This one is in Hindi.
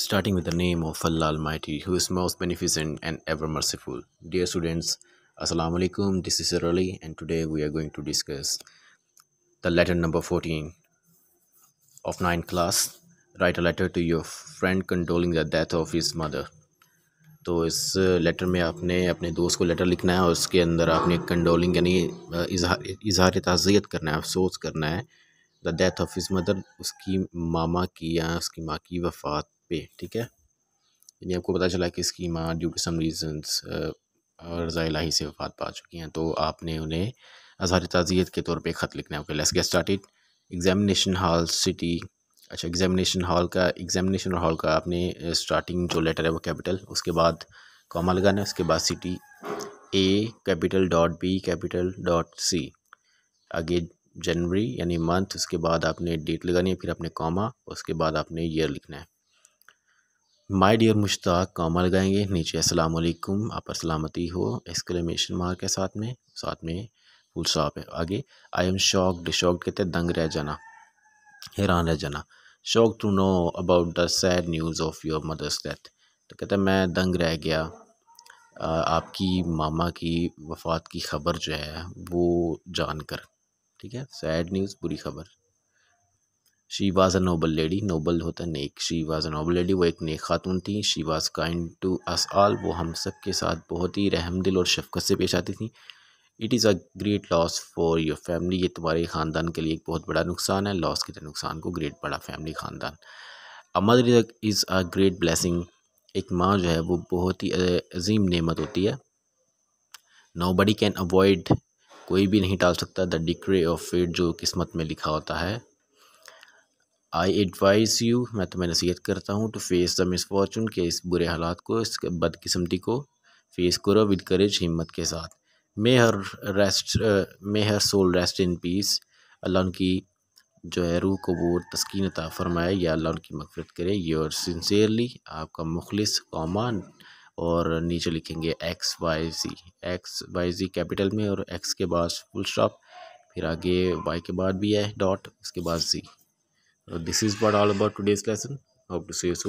starting with the name of Allah Almighty, who is most beneficent and ever merciful. Dear students, Assalamu alaikum, this is Rali, and today we are going to discuss the letter number 14 of 9th class. Write a letter to your friend condoling the death of his mother. तो इस लेटर में आपने अपने दोस्त को लेटर लिखना है और उसके अंदर आपने कंडोलिंग यानी इजहार इजहार ताज़ियत करना है अफसोस करना है the death of his mother उसकी मामा की या उसकी माँ की वफ़ात पे ठीक है यानी आपको पता चला कि माँ ड्यू टू सम रीजंस रज़ा इलाही से वफात पा चुकी हैं तो आपने उन्हें अजहार ताजियत के तौर पर ख़त लिखना है okay let's get started examination hall city अच्छा एग्जामिनेशन हॉल का एग्जामिनेशन हॉल का आपने स्टार्टिंग जो लेटर है वो कैपिटल उसके बाद कॉमा लगाना है उसके बाद city A capital dot B capital dot C आगे जनवरी यानी मंथ उसके बाद आपने डेट लगानी है फिर आपने कॉमा उसके बाद आपने ईयर लिखना है माय डियर मुश्ताक कॉमा लगाएंगे नीचे अस्सलाम वालेकुम आप पर सलामती हो एक्सक्लेमेशन मार्क के साथ में साथ में फुल स्टॉप है आगे आई एम शॉक्ड शॉक कहते हैं दंग रह जाना हैरान रह जाना shock to know about the sad news of your mother's death तो कहते हैं मैं दंग रह गया आपकी मामा की वफ़ात की ख़बर जो है वो जानकर ठीक है सैड न्यूज़ बुरी खबर she was a noble lady noble होता है नेक she was a noble lady वो एक नेक खातून थी she was kind to us all वो हम सब के साथ बहुत ही रहमदिल और शफकत से पेश आती थी it is a great loss for your family ये तुम्हारे ख़ानदान के लिए एक बहुत बड़ा नुकसान है लॉस के नुकसान को ग्रेट बड़ा फैमिली ख़ानदान a mother is a great blessing एक माँ जो है वो बहुत ही अजीम नेमत होती है नो बडी कैन अवॉइड कोई भी नहीं टाल सकता द डिक्रे ऑफ फेट जो किस्मत में लिखा होता है आई एडवाइस यू मैं तुम्हें तो नसीहत करता हूँ टू फेस द मिसफॉर्चून के इस बुरे हालात को इस बदकस्मती को फेस करो विद करेज हिम्मत के साथ may her rest may her soul rest in peace अल्लाह उनकी जो है रूह को वो तस्किन अता फरमाए या अल्लाह उनकी मफरत करे योर सिंसेरली आपका मुखलिस कॉमान और नीचे लिखेंगे X Y Z X Y Z capital में और एक्स के बाद फुल स्टॉप फिर आगे वाई के बाद भी है डॉट उसके बाद जी this is what all about today's lesson hope to see you soon